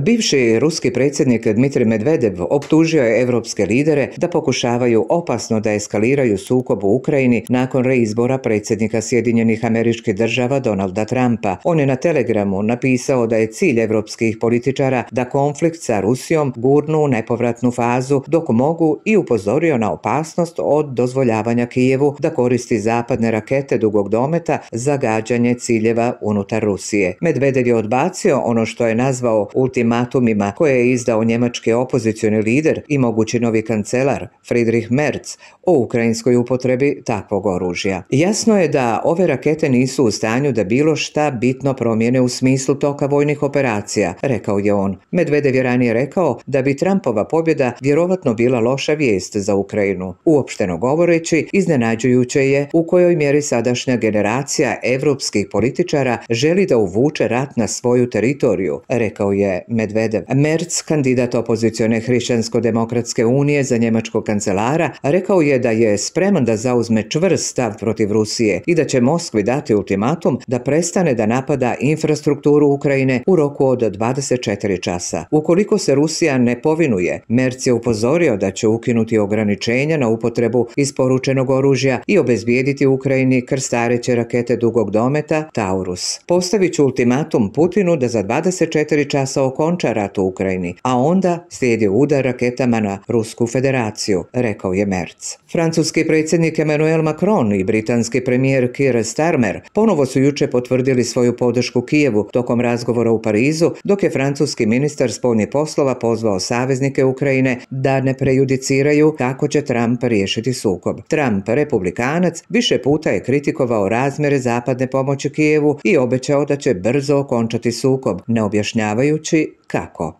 Bivši ruski predsjednik Dmitri Medvedev optužio je evropske lidere da pokušavaju opasno da eskaliraju sukob u Ukrajini nakon reizbora predsjednika Sjedinjenih američkih država Donalda Trumpa. On je na Telegramu napisao da je cilj evropskih političara da konflikt sa Rusijom gurnu u nepovratnu fazu dok mogu i upozorio na opasnost od dozvoljavanja Kijevu da koristi zapadne rakete dugog dometa za gađanje ciljeva unutar Rusije. Medvedev je odbacio ono što je nazvao ultim ultimatumima koje je izdao njemački opozicioni lider i mogući novi kancelar Friedrich Merz o ukrajinskoj upotrebi takvog oružja. Jasno je da ove rakete nisu u stanju da bilo šta bitno promijene u smislu toka vojnih operacija, rekao je on. Medvedev je ranije rekao da bi Trumpova pobjeda vjerovatno bila loša vijest za Ukrajinu. Uopšteno govoreći, iznenađujuće je u kojoj mjeri sadašnja generacija evropskih političara želi da uvuče rat na svoju teritoriju, rekao je Medvedev. Merz, kandidat opozicione Hrišćansko-demokratske unije za njemačkog kancelara, rekao je da je spreman da zauzme čvrst stav protiv Rusije i da će Moskvi dati ultimatum da prestane da napada infrastrukturu Ukrajine u roku od 24 časa. Ukoliko se Rusija ne povinuje, Merc je upozorio da će ukinuti ograničenja na upotrebu isporučenog oružja i obezbijediti Ukrajini krstareće rakete dugog dometa Taurus. Postavit ću ultimatum Putinu da za 24 časa okonča rat u Ukrajini, a onda slijedi udar raketama na Rusku federaciju, rekao je Merc. Francuski predsjednik Emmanuel Macron i britanski premijer Keir Starmer ponovo su juče potvrdili svoju podršku Kijevu tokom razgovora u Parizu, dok je francuski ministar spoljnih poslova pozvao saveznike Ukrajine da ne prejudiciraju kako će Trump riješiti sukob. Trump, republikanac, više puta je kritikovao razmjere zapadne pomoći Kijevu i obećao da će brzo okončati sukob, ne objašnjavajući Kako